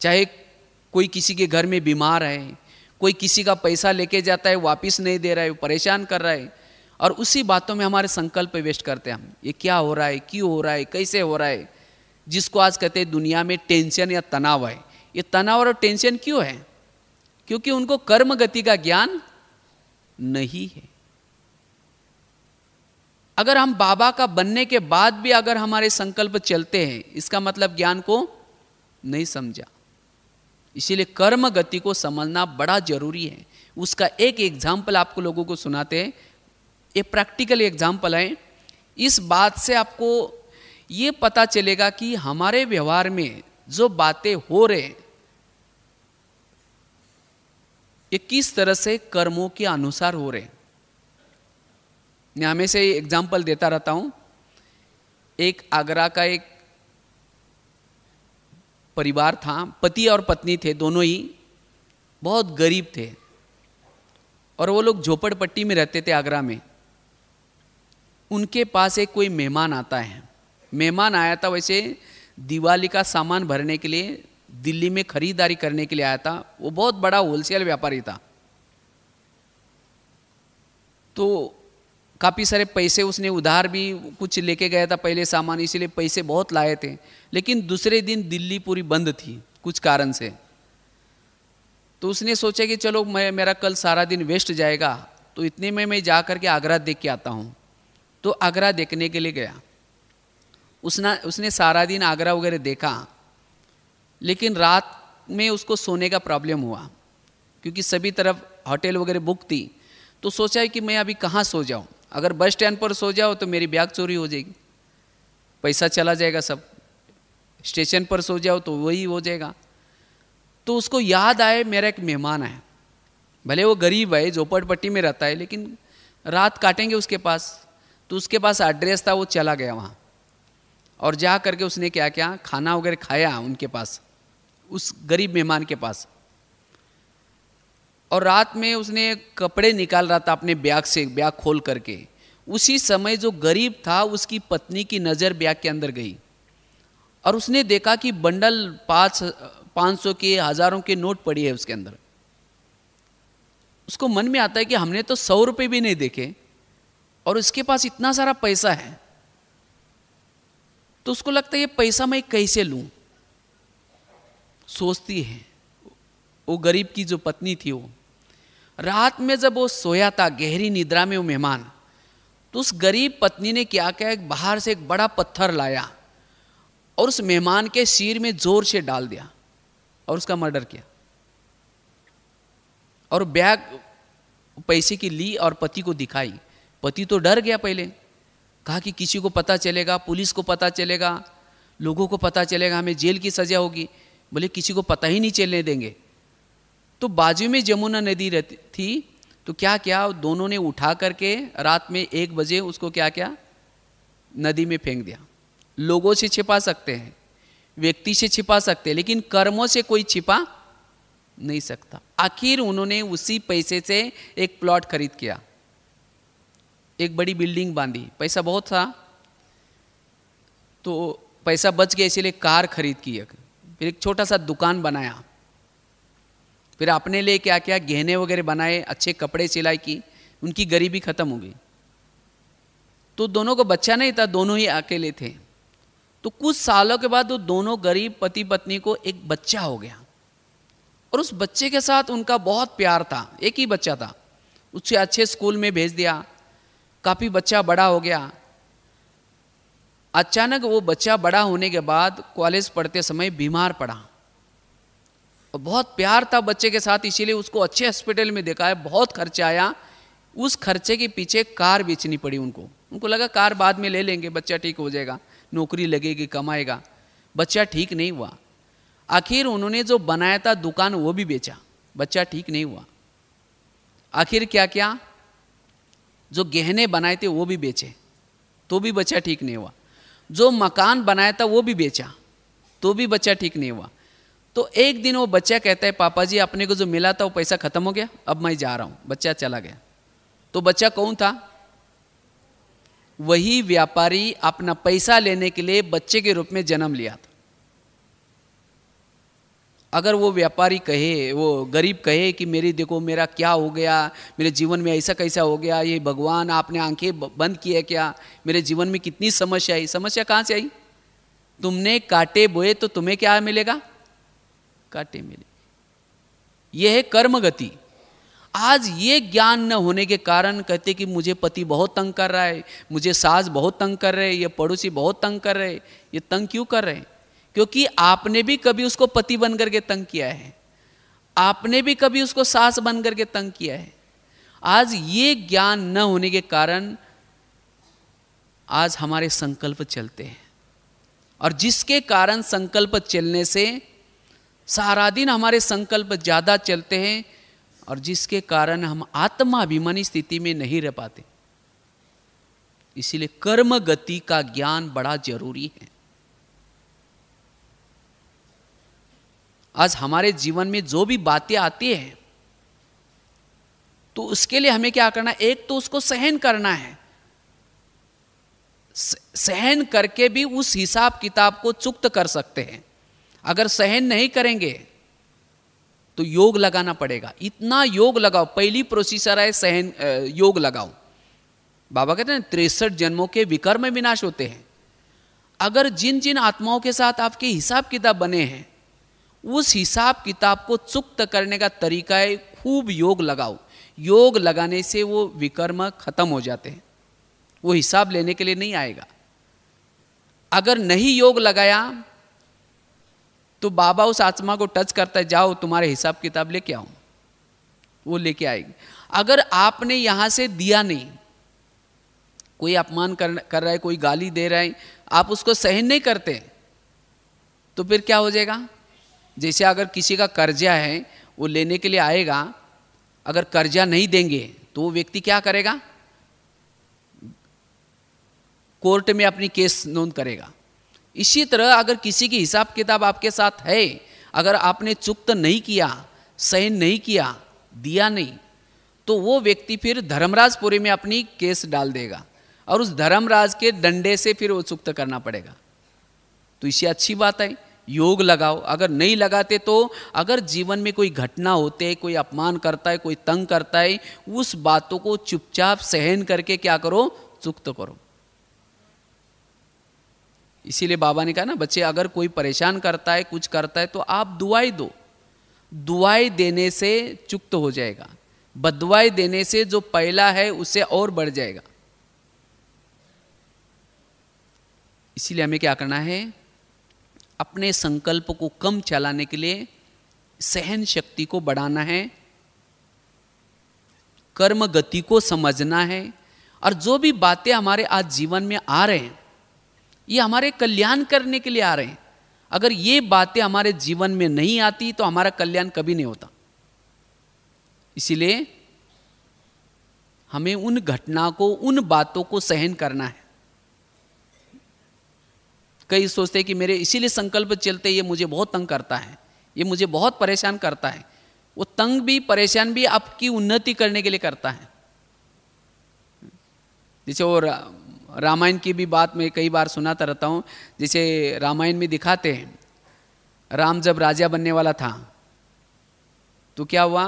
चाहे कोई किसी के घर में बीमार है कोई किसी का पैसा लेके जाता है वापस नहीं दे रहा है परेशान कर रहा है और उसी बातों में हमारे संकल्प वेस्ट करते हैं हम ये क्या हो रहा है क्यों हो रहा है कैसे हो रहा है जिसको आज कहते हैं दुनिया में टेंशन या तनाव है ये तनाव और टेंशन क्यों है क्योंकि उनको कर्म गति का ज्ञान नहीं है अगर हम बाबा का बनने के बाद भी अगर हमारे संकल्प चलते हैं इसका मतलब ज्ञान को नहीं समझा इसीलिए कर्म गति को समझना बड़ा जरूरी है उसका एक एग्जाम्पल आपको लोगों को सुनाते हैं ये प्रैक्टिकल एग्जाम्पल हैं इस बात से आपको ये पता चलेगा कि हमारे व्यवहार में जो बातें हो रहे ये किस तरह से कर्मों के अनुसार हो रहे मैं हमेशा ये एग्जाम्पल देता रहता हूं एक आगरा का एक परिवार था पति और पत्नी थे दोनों ही बहुत गरीब थे और वो लोग झोपड़पट्टी में रहते थे आगरा में उनके पास एक कोई मेहमान आता है मेहमान आया था वैसे दिवाली का सामान भरने के लिए दिल्ली में खरीदारी करने के लिए आया था वो बहुत बड़ा होलसेल व्यापारी था तो काफ़ी सारे पैसे उसने उधार भी कुछ लेके गया था पहले सामान इसीलिए पैसे बहुत लाए थे लेकिन दूसरे दिन दिल्ली पूरी बंद थी कुछ कारण से तो उसने सोचा कि चलो मैं मेरा कल सारा दिन वेस्ट जाएगा तो इतने में मैं जा करके के आगरा देख के आता हूँ तो आगरा देखने के लिए गया उसने उसने सारा दिन आगरा वगैरह देखा लेकिन रात में उसको सोने का प्रॉब्लम हुआ क्योंकि सभी तरफ होटल वगैरह बुक थी तो सोचा है कि मैं अभी कहाँ सो जाऊँ अगर बस स्टैंड पर सो जाओ तो मेरी बैग चोरी हो जाएगी पैसा चला जाएगा सब स्टेशन पर सो जाओ तो वही हो जाएगा तो उसको याद आए मेरा एक मेहमान है भले वो गरीब है झोपड़पट्टी में रहता है लेकिन रात काटेंगे उसके पास तो उसके पास एड्रेस था वो चला गया वहाँ और जा करके उसने क्या क्या खाना वगैरह खाया उनके पास उस गरीब मेहमान के पास और रात में उसने कपड़े निकाल रहा था अपने ब्याग से ब्याग खोल करके उसी समय जो गरीब था उसकी पत्नी की नज़र ब्याग के अंदर गई और उसने देखा कि बंडल पाँच पाँच सौ के हज़ारों के नोट पड़ी है उसके अंदर उसको मन में आता है कि हमने तो सौ रुपये भी नहीं देखे और उसके पास इतना सारा पैसा है तो उसको लगता है ये पैसा मैं कैसे लू सोचती है वो गरीब की जो पत्नी थी वो रात में जब वो सोया था गहरी निद्रा में वो मेहमान तो उस गरीब पत्नी ने क्या किया बाहर से एक बड़ा पत्थर लाया और उस मेहमान के सिर में जोर से डाल दिया और उसका मर्डर किया और बैग पैसे की ली और पति को दिखाई पति तो डर गया पहले कहा कि किसी को पता चलेगा पुलिस को पता चलेगा लोगों को पता चलेगा हमें जेल की सज़ा होगी बोले किसी को पता ही नहीं चलने देंगे तो बाजू में जमुना नदी रहती थी तो क्या क्या दोनों ने उठा करके रात में एक बजे उसको क्या क्या नदी में फेंक दिया लोगों से छिपा सकते हैं व्यक्ति से छिपा सकते हैं लेकिन कर्मों से कोई छिपा नहीं सकता आखिर उन्होंने उसी पैसे से एक प्लॉट खरीद किया एक बड़ी बिल्डिंग बांधी पैसा बहुत था तो पैसा बच गया इसीलिए कार खरीद की एक फिर एक छोटा सा दुकान बनाया फिर अपने लिए क्या क्या गहने वगैरह बनाए अच्छे कपड़े सिलाई की उनकी गरीबी खत्म हो गई तो दोनों को बच्चा नहीं था दोनों ही अकेले थे तो कुछ सालों के बाद वो दोनों गरीब पति पत्नी को एक बच्चा हो गया और उस बच्चे के साथ उनका बहुत प्यार था एक ही बच्चा था उसे अच्छे स्कूल में भेज दिया काफ़ी बच्चा बड़ा हो गया अचानक वो बच्चा बड़ा होने के बाद कॉलेज पढ़ते समय बीमार पड़ा और बहुत प्यार था बच्चे के साथ इसीलिए उसको अच्छे हॉस्पिटल में देखा है बहुत खर्चा आया उस खर्चे के पीछे कार बेचनी पड़ी उनको उनको लगा कार बाद में ले लेंगे बच्चा ठीक हो जाएगा नौकरी लगेगी कमाएगा बच्चा ठीक नहीं हुआ आखिर उन्होंने जो बनाया था दुकान वो भी बेचा बच्चा ठीक नहीं हुआ आखिर क्या क्या जो गहने बनाए थे वो भी बेचे तो भी बच्चा ठीक नहीं हुआ जो मकान बनाया था वो भी बेचा तो भी बच्चा ठीक नहीं हुआ तो एक दिन वो बच्चा कहता है पापा जी अपने को जो मिला था वो पैसा खत्म हो गया अब मैं जा रहा हूं बच्चा चला गया तो बच्चा कौन था वही व्यापारी अपना पैसा लेने के लिए बच्चे के रूप में जन्म लिया था अगर वो व्यापारी कहे वो गरीब कहे कि मेरी देखो मेरा क्या हो गया मेरे जीवन में ऐसा कैसा हो गया ये भगवान आपने आंखें बंद की है क्या मेरे जीवन में कितनी समस्या आई समस्या कहाँ से आई तुमने काटे बोए तो तुम्हें क्या मिलेगा काटे मिले यह है कर्म गति आज ये ज्ञान न होने के कारण कहते कि मुझे पति बहुत तंग कर रहा है मुझे सास बहुत तंग कर रहे ये पड़ोसी बहुत तंग कर रहे ये तंग क्यों कर रहे हैं क्योंकि आपने भी कभी उसको पति बन करके तंग किया है आपने भी कभी उसको सास बन करके तंग किया है आज ये ज्ञान न होने के कारण आज हमारे संकल्प चलते हैं और जिसके कारण संकल्प चलने से सारा दिन हमारे संकल्प ज़्यादा चलते हैं और जिसके कारण हम आत्माभिमानी स्थिति में नहीं रह पाते इसीलिए कर्म गति का ज्ञान बड़ा जरूरी है आज हमारे जीवन में जो भी बातें आती हैं तो उसके लिए हमें क्या करना है एक तो उसको सहन करना है सहन करके भी उस हिसाब किताब को चुक्त कर सकते हैं अगर सहन नहीं करेंगे तो योग लगाना पड़ेगा इतना योग लगाओ पहली प्रोसीसर है सहन योग लगाओ बाबा कहते हैं तिरसठ जन्मों के विकर्म विनाश होते हैं अगर जिन जिन आत्माओं के साथ आपके हिसाब किताब बने हैं उस हिसाब किताब को चुक्त करने का तरीका है खूब योग लगाओ योग लगाने से वो विकर्म खत्म हो जाते हैं वो हिसाब लेने के लिए नहीं आएगा अगर नहीं योग लगाया तो बाबा उस आत्मा को टच करता है जाओ तुम्हारे हिसाब किताब लेके आओ वो लेके आएगी अगर आपने यहां से दिया नहीं कोई अपमान कर कर रहा है कोई गाली दे रहा है आप उसको सहन नहीं करते तो फिर क्या हो जाएगा जैसे अगर किसी का कर्जा है वो लेने के लिए आएगा अगर कर्जा नहीं देंगे तो वो व्यक्ति क्या करेगा कोर्ट में अपनी केस नोंद करेगा इसी तरह अगर किसी की हिसाब किताब आपके साथ है अगर आपने चुक्त नहीं किया सहन नहीं किया दिया नहीं तो वो व्यक्ति फिर धर्मराजपुरी में अपनी केस डाल देगा और उस धर्मराज के डंडे से फिर वो चुक्त करना पड़ेगा तो इसी अच्छी बात है योग लगाओ अगर नहीं लगाते तो अगर जीवन में कोई घटना होते है कोई अपमान करता है कोई तंग करता है उस बातों को चुपचाप सहन करके क्या करो चुप तो करो इसीलिए बाबा ने कहा ना बच्चे अगर कोई परेशान करता है कुछ करता है तो आप दुआई दो दुआई देने से चुक्त हो जाएगा बदवाई देने से जो पहला है उससे और बढ़ जाएगा इसीलिए हमें क्या करना है अपने संकल्प को कम चलाने के लिए सहन शक्ति को बढ़ाना है कर्म गति को समझना है और जो भी बातें हमारे आज जीवन में आ रहे हैं ये हमारे कल्याण करने के लिए आ रहे हैं अगर ये बातें हमारे जीवन में नहीं आती तो हमारा कल्याण कभी नहीं होता इसीलिए हमें उन घटना को उन बातों को सहन करना है कई सोचते हैं कि मेरे इसीलिए संकल्प चलते ये मुझे बहुत तंग करता है ये मुझे बहुत परेशान करता है वो तंग भी परेशान भी आपकी उन्नति करने के लिए करता है जैसे वो रामायण की भी बात मैं कई बार सुनाता रहता हूँ जैसे रामायण में दिखाते हैं राम जब राजा बनने वाला था तो क्या हुआ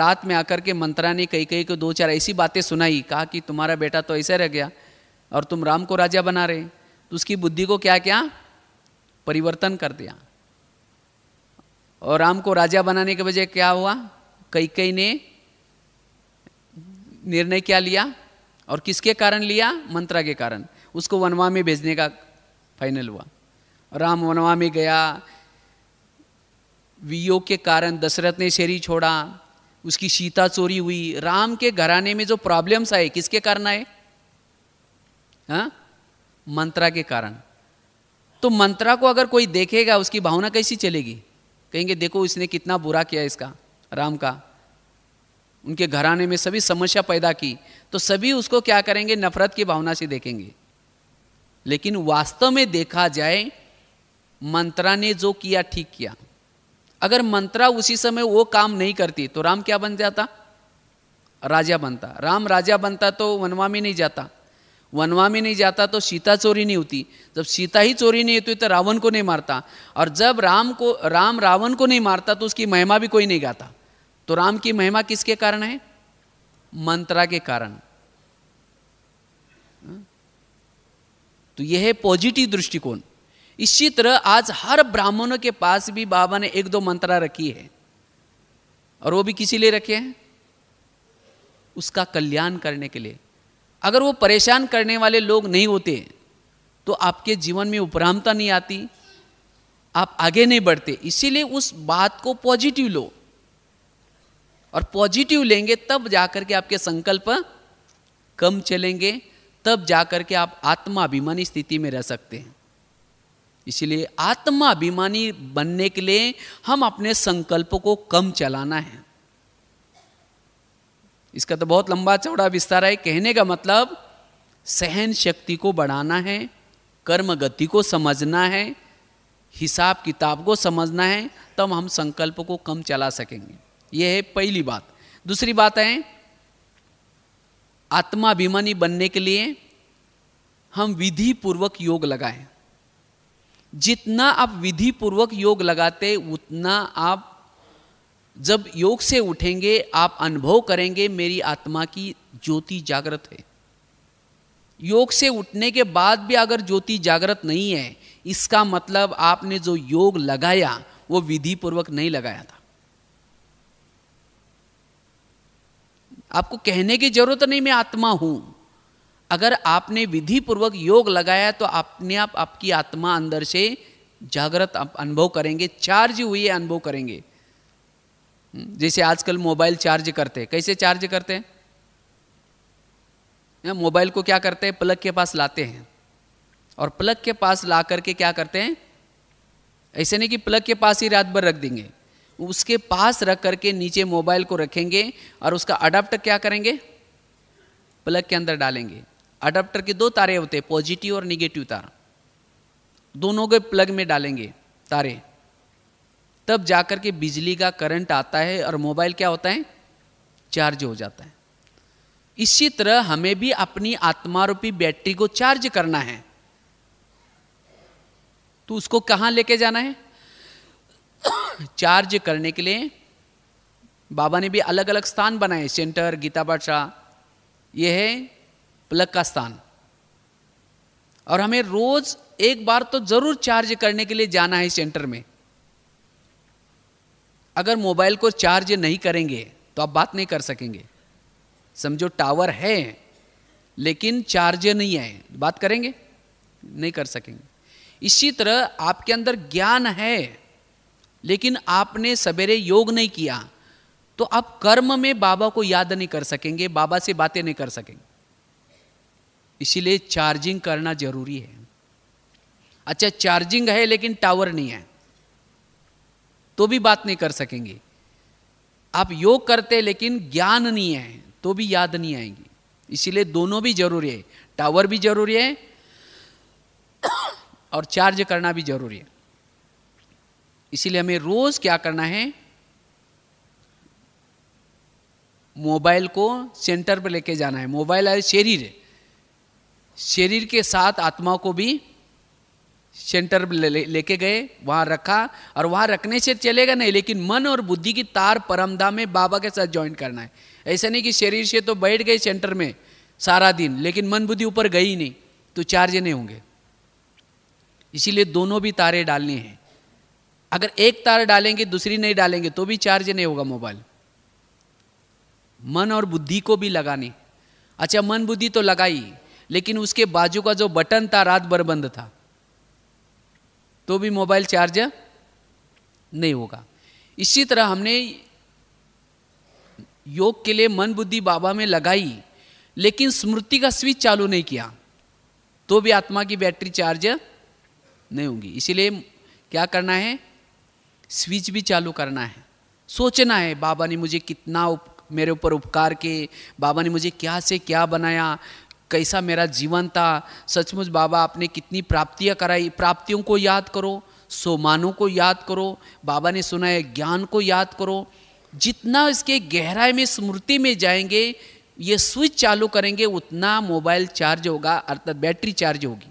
रात में आकर के मंत्रा ने कई कई को दो चार ऐसी बातें सुनाई कहा कि तुम्हारा बेटा तो ऐसा रह गया और तुम राम को राजा बना रहे तो उसकी बुद्धि को क्या क्या परिवर्तन कर दिया और राम को राजा बनाने के बजाय क्या हुआ कई कई ने निर्णय क्या लिया और किसके कारण लिया मंत्रा के कारण उसको वनवा में भेजने का फाइनल हुआ राम वनवा में गया वियोग के कारण दशरथ ने शेरी छोड़ा उसकी सीता चोरी हुई राम के घराने में जो प्रॉब्लम्स आए किसके कारण आए हा? मंत्रा के कारण तो मंत्रा को अगर कोई देखेगा उसकी भावना कैसी चलेगी कहेंगे देखो इसने कितना बुरा किया इसका राम का उनके घराने में सभी समस्या पैदा की तो सभी उसको क्या करेंगे नफरत की भावना से देखेंगे लेकिन वास्तव में देखा जाए मंत्रा ने जो किया ठीक किया अगर मंत्रा उसी समय वो काम नहीं करती तो राम क्या बन जाता राजा बनता राम राजा बनता तो वनवा में नहीं जाता वनवा में नहीं जाता तो सीता चोरी नहीं होती जब सीता ही चोरी नहीं होती तो रावण को नहीं मारता और जब राम को राम रावण को नहीं मारता तो उसकी महिमा भी कोई नहीं गाता तो राम की महिमा किसके कारण है मंत्रा के कारण हाँ? तो यह है पॉजिटिव दृष्टिकोण इसी तरह आज हर ब्राह्मणों के पास भी बाबा ने एक दो मंत्रा रखी है और वो भी किसी लिए रखे हैं उसका कल्याण करने के लिए अगर वो परेशान करने वाले लोग नहीं होते तो आपके जीवन में उपरामता नहीं आती आप आगे नहीं बढ़ते इसीलिए उस बात को पॉजिटिव लो और पॉजिटिव लेंगे तब जाकर के आपके संकल्प कम चलेंगे तब जाकर के आप आत्माभिमानी स्थिति में रह सकते हैं इसीलिए आत्माभिमानी बनने के लिए हम अपने संकल्प को कम चलाना है इसका तो बहुत लंबा चौड़ा विस्तार है कहने का मतलब सहन शक्ति को बढ़ाना है कर्म गति को समझना है हिसाब किताब को समझना है तब हम संकल्प को कम चला सकेंगे यह है पहली बात दूसरी बात है आत्माभिमानी बनने के लिए हम विधि पूर्वक योग लगाएं जितना आप विधि पूर्वक योग लगाते उतना आप जब योग से उठेंगे आप अनुभव करेंगे मेरी आत्मा की ज्योति जागृत है योग से उठने के बाद भी अगर ज्योति जागृत नहीं है इसका मतलब आपने जो योग लगाया वो विधि पूर्वक नहीं लगाया था आपको कहने की जरूरत नहीं मैं आत्मा हूं अगर आपने विधि पूर्वक योग लगाया तो अपने आप आपकी आत्मा अंदर से जागृत अनुभव करेंगे चार्ज हुए अनुभव करेंगे जैसे आजकल मोबाइल चार्ज करते हैं कैसे चार्ज करते हैं मोबाइल को क्या करते हैं प्लग के पास लाते हैं और प्लग के पास ला करके क्या करते हैं ऐसे नहीं कि प्लग के पास ही रात भर रख देंगे उसके पास रख करके नीचे मोबाइल को रखेंगे और उसका अडाप्टर क्या करेंगे प्लग के अंदर डालेंगे अडाप्टर के दो तारे होते हैं पॉजिटिव और निगेटिव तार दोनों के प्लग में डालेंगे तारे तब जाकर के बिजली का करंट आता है और मोबाइल क्या होता है चार्ज हो जाता है इसी तरह हमें भी अपनी आत्मारूपी बैटरी को चार्ज करना है तो उसको कहां लेके जाना है चार्ज करने के लिए बाबा ने भी अलग अलग स्थान बनाए सेंटर गीता पाठशाह यह है प्लग का स्थान और हमें रोज एक बार तो जरूर चार्ज करने के लिए जाना है सेंटर में अगर मोबाइल को चार्ज नहीं करेंगे तो आप बात नहीं कर सकेंगे समझो टावर है लेकिन चार्ज नहीं आए बात करेंगे नहीं कर सकेंगे इसी तरह आपके अंदर ज्ञान है लेकिन आपने सवेरे योग नहीं किया तो आप कर्म में बाबा को याद नहीं कर सकेंगे बाबा से बातें नहीं कर सकेंगे इसीलिए चार्जिंग करना जरूरी है अच्छा चार्जिंग है लेकिन टावर नहीं है तो भी बात नहीं कर सकेंगे आप योग करते लेकिन ज्ञान नहीं है तो भी याद नहीं आएंगे इसीलिए दोनों भी जरूरी है टावर भी जरूरी है (coughs) और चार्ज करना भी जरूरी है इसीलिए हमें रोज क्या करना है मोबाइल को सेंटर पर लेके जाना है मोबाइल है शरीर शरीर के साथ आत्मा को भी सेंटर लेके गए वहाँ रखा और वहाँ रखने से चलेगा नहीं लेकिन मन और बुद्धि की तार परमधा में बाबा के साथ ज्वाइन करना है ऐसा नहीं कि शरीर से तो बैठ गए सेंटर में सारा दिन लेकिन मन बुद्धि ऊपर गई ही नहीं तो चार्ज नहीं होंगे इसीलिए दोनों भी तारे डालने हैं अगर एक तार डालेंगे दूसरी नहीं डालेंगे तो भी चार्ज नहीं होगा मोबाइल मन और बुद्धि को भी लगाने अच्छा मन बुद्धि तो लगाई लेकिन उसके बाजू का जो बटन था रात भर बंद था तो भी मोबाइल चार्ज नहीं होगा इसी तरह हमने योग के लिए मन बुद्धि बाबा में लगाई लेकिन स्मृति का स्विच चालू नहीं किया तो भी आत्मा की बैटरी चार्ज नहीं होगी इसीलिए क्या करना है स्विच भी चालू करना है सोचना है बाबा ने मुझे कितना उप, मेरे ऊपर उपकार के बाबा ने मुझे क्या से क्या बनाया कैसा मेरा जीवन था सचमुच बाबा आपने कितनी प्राप्तियाँ कराई प्राप्तियों को याद करो सोमानों को याद करो बाबा ने सुना है ज्ञान को याद करो जितना इसके गहराई में स्मृति में जाएंगे ये स्विच चालू करेंगे उतना मोबाइल चार्ज होगा अर्थात बैटरी चार्ज होगी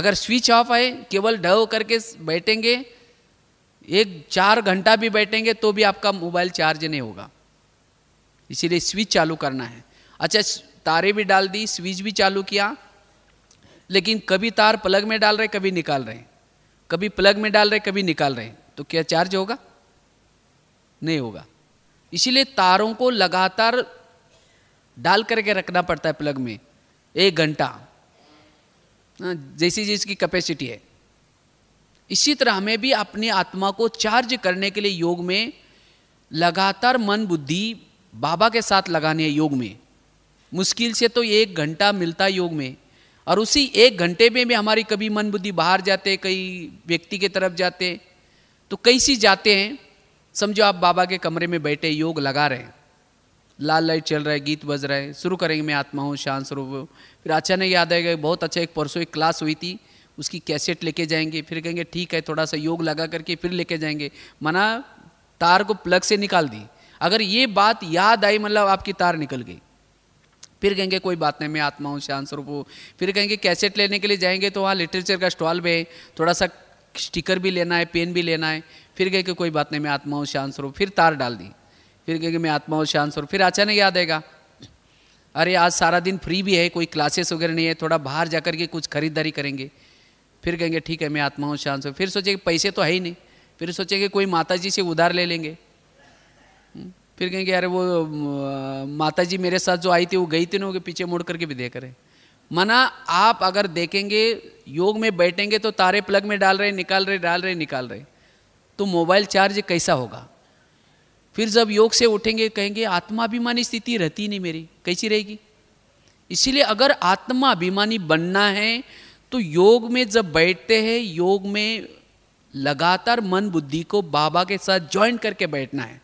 अगर स्विच ऑफ आए केवल ढव करके बैठेंगे एक चार घंटा भी बैठेंगे तो भी आपका मोबाइल चार्ज नहीं होगा इसीलिए स्विच चालू करना है अच्छा तारे भी डाल दी स्विच भी चालू किया लेकिन कभी तार प्लग में डाल रहे कभी निकाल रहे कभी प्लग में डाल रहे कभी निकाल रहे तो क्या चार्ज होगा नहीं होगा इसीलिए तारों को लगातार डाल करके रखना पड़ता है प्लग में एक घंटा हाँ, जैसी जिसकी कैपेसिटी है इसी तरह हमें भी अपनी आत्मा को चार्ज करने के लिए योग में लगातार मन बुद्धि बाबा के साथ लगानी है योग में मुश्किल से तो एक घंटा मिलता योग में और उसी एक घंटे में भी हमारी कभी मन बुद्धि बाहर जाते कई व्यक्ति के तरफ जाते तो कैसी जाते हैं समझो आप बाबा के कमरे में बैठे योग लगा रहे हैं लाल लाइट चल रहा है गीत बज रहा है शुरू करेंगे मैं आत्मा हूँ शांत स्वरूप फिर अचानक याद आएगा बहुत अच्छा एक परसों एक क्लास हुई थी उसकी कैसेट लेके जाएंगे फिर कहेंगे ठीक है थोड़ा सा योग लगा करके फिर लेके जाएंगे मना तार को प्लग से निकाल दी अगर ये बात याद आई मतलब आपकी तार निकल गई फिर कहेंगे कोई बात नहीं मैं आत्मा हूँ शांत स्वरूप हूँ फिर कहेंगे कैसेट लेने के लिए जाएंगे तो वहाँ लिटरेचर का स्टॉल भी है थोड़ा सा स्टिकर भी लेना है पेन भी लेना है फिर के कोई बात नहीं मैं आत्मा हूँ शांत स्वरूप फिर तार डाल दी फिर कहेंगे मैं आत्मा हूँ शांत स्वरूप फिर अचानक याद आएगा अरे आज सारा दिन फ्री भी है कोई क्लासेस वगैरह नहीं है थोड़ा बाहर जा के कुछ खरीदारी करेंगे फिर कहेंगे ठीक है मैं आत्मा हूँ शांत स्वरूप फिर सोचेंगे पैसे तो है ही नहीं फिर सोचेंगे कोई माता जी से उधार ले लेंगे फिर कहेंगे अरे वो माता जी मेरे साथ जो आई थी वो गई थी ना वो पीछे मुड़ करके भी देख रहे मना आप अगर देखेंगे योग में बैठेंगे तो तारे प्लग में डाल रहे निकाल रहे डाल रहे निकाल रहे तो मोबाइल चार्ज कैसा होगा फिर जब योग से उठेंगे कहेंगे आत्माभिमानी स्थिति रहती नहीं मेरी कैसी रहेगी इसीलिए अगर आत्माभिमानी बनना है तो योग में जब बैठते हैं योग में लगातार मन बुद्धि को बाबा के साथ ज्वाइन करके बैठना है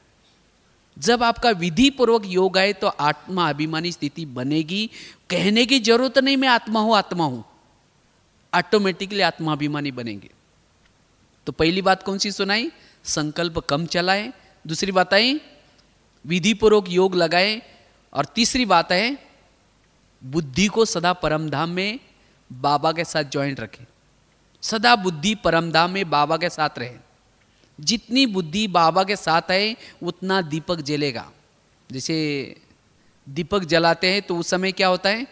जब आपका विधि पूर्वक योग आए तो आत्मा अभिमानी स्थिति बनेगी कहने की जरूरत नहीं मैं आत्मा हूं आत्मा हूं ऑटोमेटिकली आत्माभिमानी बनेंगे तो पहली बात कौन सी सुनाई संकल्प कम चलाए दूसरी बात आई विधि पूर्वक योग लगाए और तीसरी बात है बुद्धि को सदा परमधाम में बाबा के साथ ज्वाइंट रखें सदा बुद्धि परमधाम में बाबा के साथ रहें जितनी बुद्धि बाबा के साथ है उतना दीपक जलेगा जैसे दीपक जलाते हैं तो उस समय क्या होता है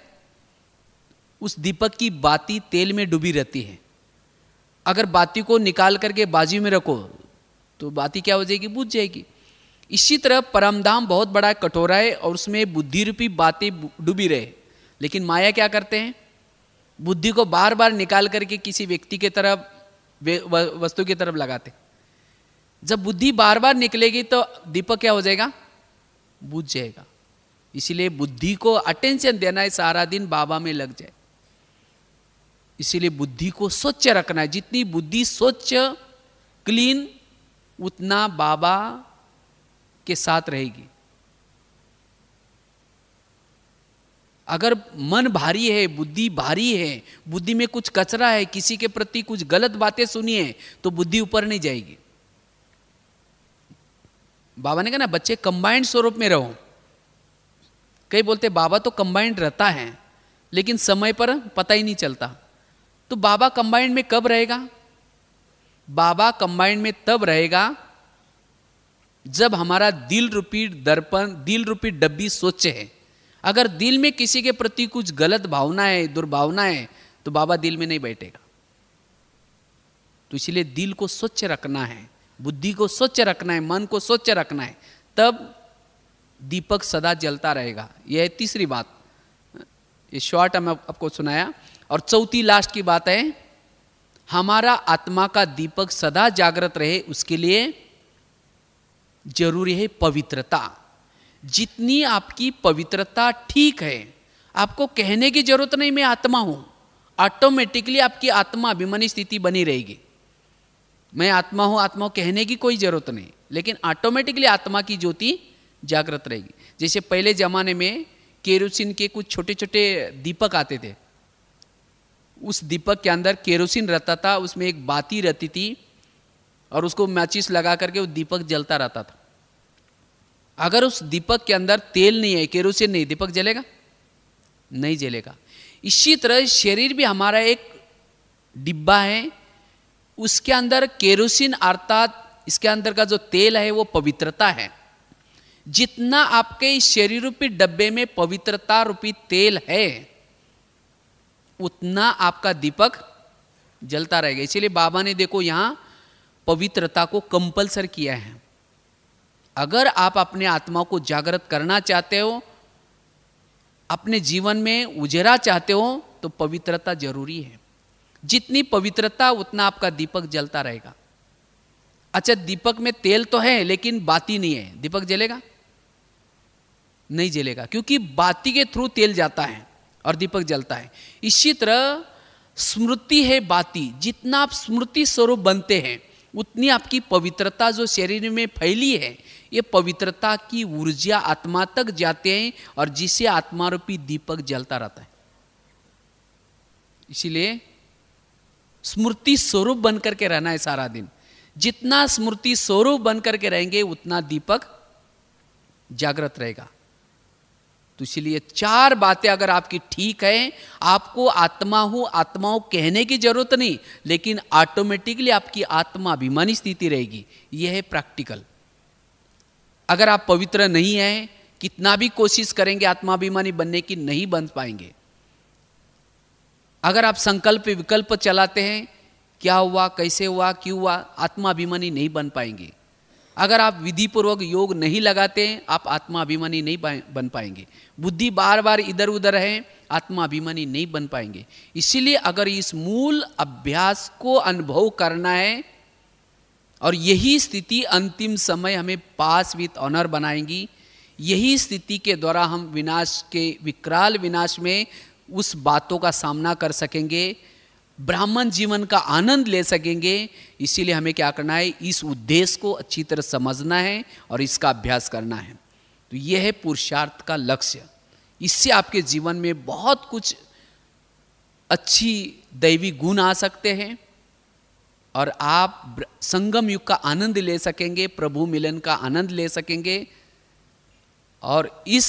उस दीपक की बाती तेल में डूबी रहती है अगर बाती को निकाल करके बाजू में रखो तो बाती क्या हो जाएगी बुझ जाएगी इसी तरह परमधाम बहुत बड़ा कटोरा है और उसमें बुद्धि रूपी बातें डूबी रहे लेकिन माया क्या करते हैं बुद्धि को बार बार निकाल करके किसी व्यक्ति के तरफ वस्तु की तरफ लगाते हैं जब बुद्धि बार बार निकलेगी तो दीपक क्या हो जाएगा बुझ जाएगा इसीलिए बुद्धि को अटेंशन देना है सारा दिन बाबा में लग जाए इसीलिए बुद्धि को स्वच्छ रखना है जितनी बुद्धि स्वच्छ क्लीन उतना बाबा के साथ रहेगी अगर मन भारी है बुद्धि भारी है बुद्धि में कुछ कचरा है किसी के प्रति कुछ गलत बातें सुनी है तो बुद्धि ऊपर नहीं जाएगी बाबा ने कहा ना बच्चे कंबाइंड स्वरूप में रहो कई बोलते बाबा तो कंबाइंड रहता है लेकिन समय पर पता ही नहीं चलता तो बाबा कंबाइंड में कब रहेगा बाबा कंबाइंड में तब रहेगा जब हमारा दिल रूपी दर्पण दिल रूपी डब्बी स्वच्छ है अगर दिल में किसी के प्रति कुछ गलत भावना है दुर्भावना है तो बाबा दिल में नहीं बैठेगा तो इसलिए दिल को स्वच्छ रखना है बुद्धि को स्वच्छ रखना है मन को स्वच्छ रखना है तब दीपक सदा जलता रहेगा यह है तीसरी बात ये शॉर्ट हम आपको सुनाया और चौथी लास्ट की बात है हमारा आत्मा का दीपक सदा जागृत रहे उसके लिए जरूरी है पवित्रता जितनी आपकी पवित्रता ठीक है आपको कहने की जरूरत नहीं मैं आत्मा हूं ऑटोमेटिकली आपकी आत्मा अभिमनी स्थिति बनी रहेगी मैं आत्मा हूँ आत्मा कहने की कोई ज़रूरत नहीं लेकिन ऑटोमेटिकली आत्मा की ज्योति जागृत रहेगी जैसे पहले ज़माने में केरोसिन के कुछ छोटे छोटे दीपक आते थे उस दीपक के अंदर केरोसिन रहता था उसमें एक बाती रहती थी और उसको मैचिस लगा करके वो दीपक जलता रहता था अगर उस दीपक के अंदर तेल नहीं है केरोसिन नहीं दीपक जलेगा नहीं जलेगा इसी तरह शरीर भी हमारा एक डिब्बा है उसके अंदर केरोसिन अर्थात इसके अंदर का जो तेल है वो पवित्रता है जितना आपके इस शरीर रूपी डब्बे में पवित्रता रूपी तेल है उतना आपका दीपक जलता रहेगा इसीलिए बाबा ने देखो यहां पवित्रता को कंपलसर किया है अगर आप अपने आत्मा को जागृत करना चाहते हो अपने जीवन में उजेरा चाहते हो तो पवित्रता जरूरी है जितनी पवित्रता उतना आपका दीपक जलता रहेगा अच्छा दीपक में तेल तो है लेकिन बाती नहीं है दीपक जलेगा नहीं जलेगा क्योंकि बाती के थ्रू तेल जाता है और दीपक जलता है इसी तरह स्मृति है बाती जितना आप स्मृति स्वरूप बनते हैं उतनी आपकी पवित्रता जो शरीर में फैली है ये पवित्रता की ऊर्जा आत्मा तक जाते हैं और जिसे आत्मारूपी दीपक जलता रहता है इसीलिए स्मृति स्वरूप बनकर के रहना है सारा दिन जितना स्मृति स्वरूप बनकर के रहेंगे उतना दीपक जागृत रहेगा तो इसलिए चार बातें अगर आपकी ठीक है आपको आत्मा हूं आत्माओं कहने की जरूरत नहीं लेकिन ऑटोमेटिकली आपकी आत्मा अभिमानी स्थिति रहेगी यह है प्रैक्टिकल अगर आप पवित्र नहीं है कितना भी कोशिश करेंगे आत्माभिमानी बनने की नहीं बन पाएंगे अगर आप संकल्प विकल्प चलाते हैं क्या हुआ कैसे हुआ क्यों हुआ आत्माभिमानी नहीं बन पाएंगे अगर आप विधिपूर्वक योग नहीं लगाते हैं आप आत्माभिमानी नहीं बन पाएंगे बुद्धि बार बार इधर उधर है आत्माभिमानी नहीं बन पाएंगे इसीलिए अगर इस मूल अभ्यास को अनुभव करना है और यही स्थिति अंतिम समय हमें पास विथ ऑनर बनाएंगी यही स्थिति के द्वारा हम विनाश के विकराल विनाश में उस बातों का सामना कर सकेंगे ब्राह्मण जीवन का आनंद ले सकेंगे इसीलिए हमें क्या करना है इस उद्देश्य को अच्छी तरह समझना है और इसका अभ्यास करना है तो यह है पुरुषार्थ का लक्ष्य इससे आपके जीवन में बहुत कुछ अच्छी दैवी गुण आ सकते हैं और आप संगम युग का आनंद ले सकेंगे प्रभु मिलन का आनंद ले सकेंगे और इस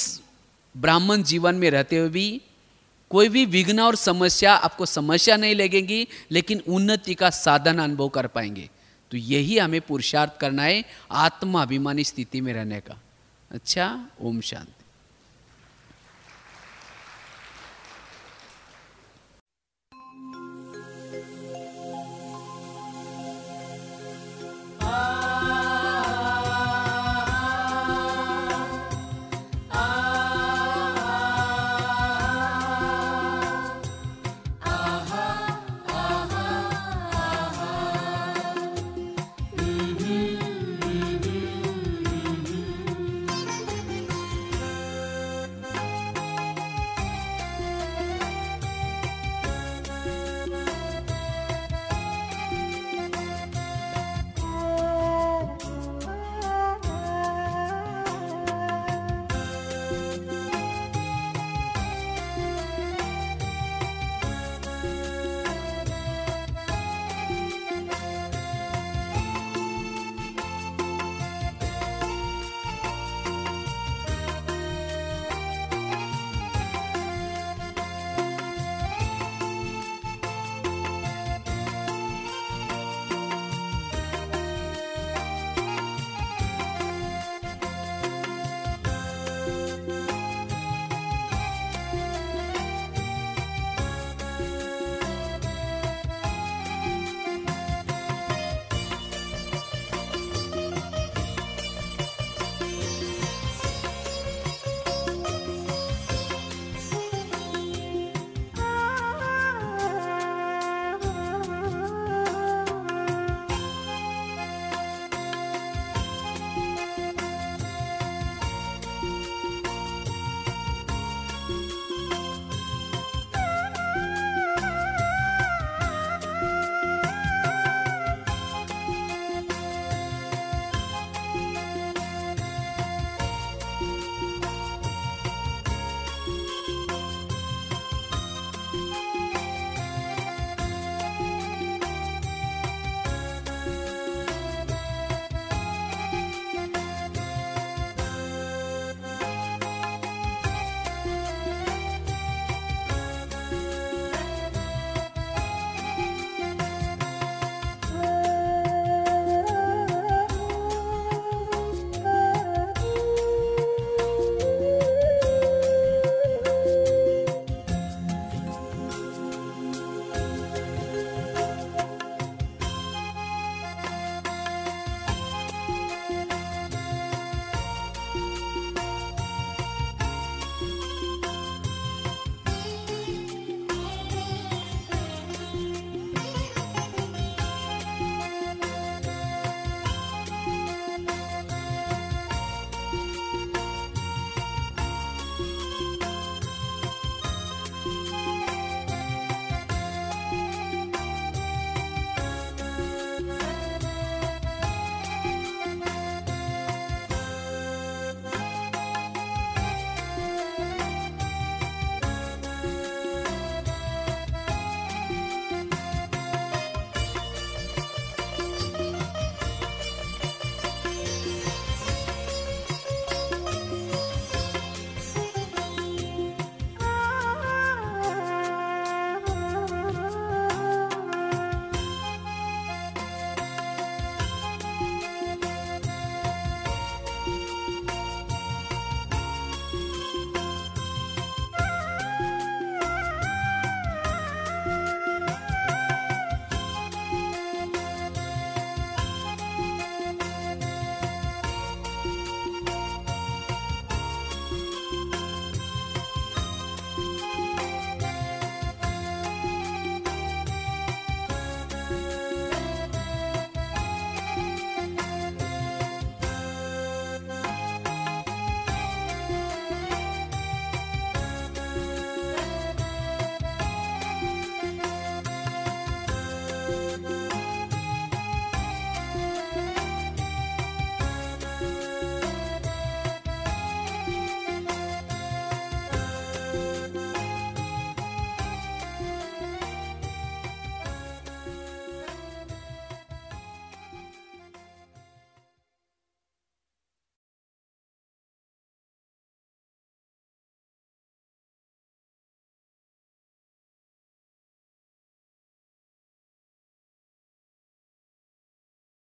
ब्राह्मण जीवन में रहते हुए भी कोई भी विघ्न और समस्या आपको समस्या नहीं लगेगी लेकिन उन्नति का साधन अनुभव कर पाएंगे तो यही हमें पुरुषार्थ करना है आत्माभिमानी स्थिति में रहने का अच्छा ओम शांति